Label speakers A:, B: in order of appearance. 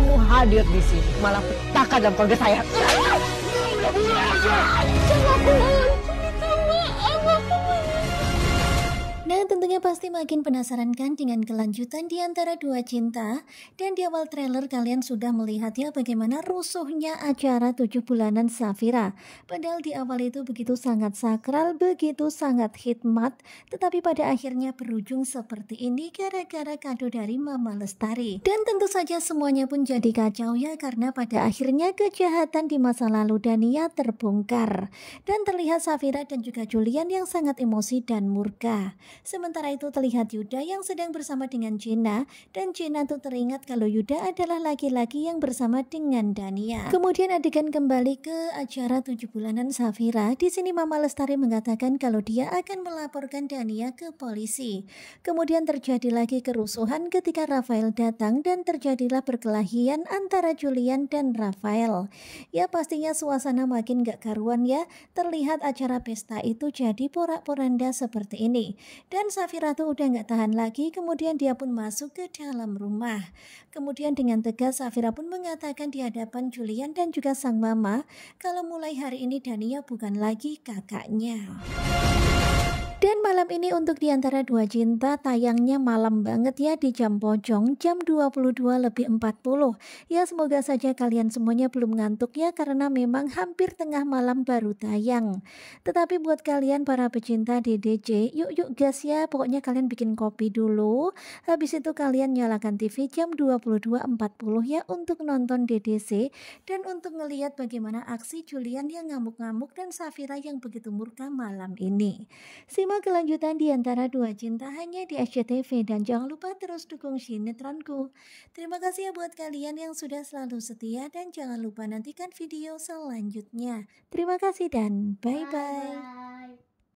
A: kamu hadir di sini malah petaka dalam keluarga saya. Jangan makin penasaran kan dengan kelanjutan di antara dua cinta? Dan di awal trailer kalian sudah melihat ya bagaimana rusuhnya acara tujuh bulanan Safira. Padahal di awal itu begitu sangat sakral, begitu sangat hikmat, tetapi pada akhirnya berujung seperti ini gara-gara kado dari Mama Lestari. Dan tentu saja semuanya pun jadi kacau ya karena pada akhirnya kejahatan di masa lalu Dania terbongkar. Dan terlihat Safira dan juga Julian yang sangat emosi dan murka. Sementara itu terlihat Yuda yang sedang bersama dengan Jena dan Jena tuh teringat kalau Yuda adalah laki-laki yang bersama dengan Dania. Kemudian adegan kembali ke acara tujuh bulanan Safira. Di sini Mama Lestari mengatakan kalau dia akan melaporkan Dania ke polisi. Kemudian terjadi lagi kerusuhan ketika Rafael datang dan terjadilah perkelahian antara Julian dan Rafael. Ya pastinya suasana makin gak karuan ya. Terlihat acara pesta itu jadi porak-poranda seperti ini. Dan Safira tuh udah nggak tahan lagi, kemudian dia pun masuk ke dalam rumah. Kemudian dengan tegas Safira pun mengatakan di hadapan Julian dan juga sang mama kalau mulai hari ini Dania bukan lagi kakaknya. Dan malam ini untuk diantara dua cinta tayangnya malam banget ya di jam pojong jam 22 lebih 40. Ya semoga saja kalian semuanya belum ngantuk ya karena memang hampir tengah malam baru tayang. Tetapi buat kalian para pecinta DDC, yuk yuk gas ya pokoknya kalian bikin kopi dulu. Habis itu kalian nyalakan TV jam 22.40 ya untuk nonton DDC dan untuk ngeliat bagaimana aksi Julian yang ngamuk-ngamuk dan Safira yang begitu murka malam ini. Simak Simak kelanjutan di antara dua cinta hanya di SCTV dan jangan lupa terus dukung sinetronku. Terima kasih ya buat kalian yang sudah selalu setia dan jangan lupa nantikan video selanjutnya. Terima kasih dan bye-bye.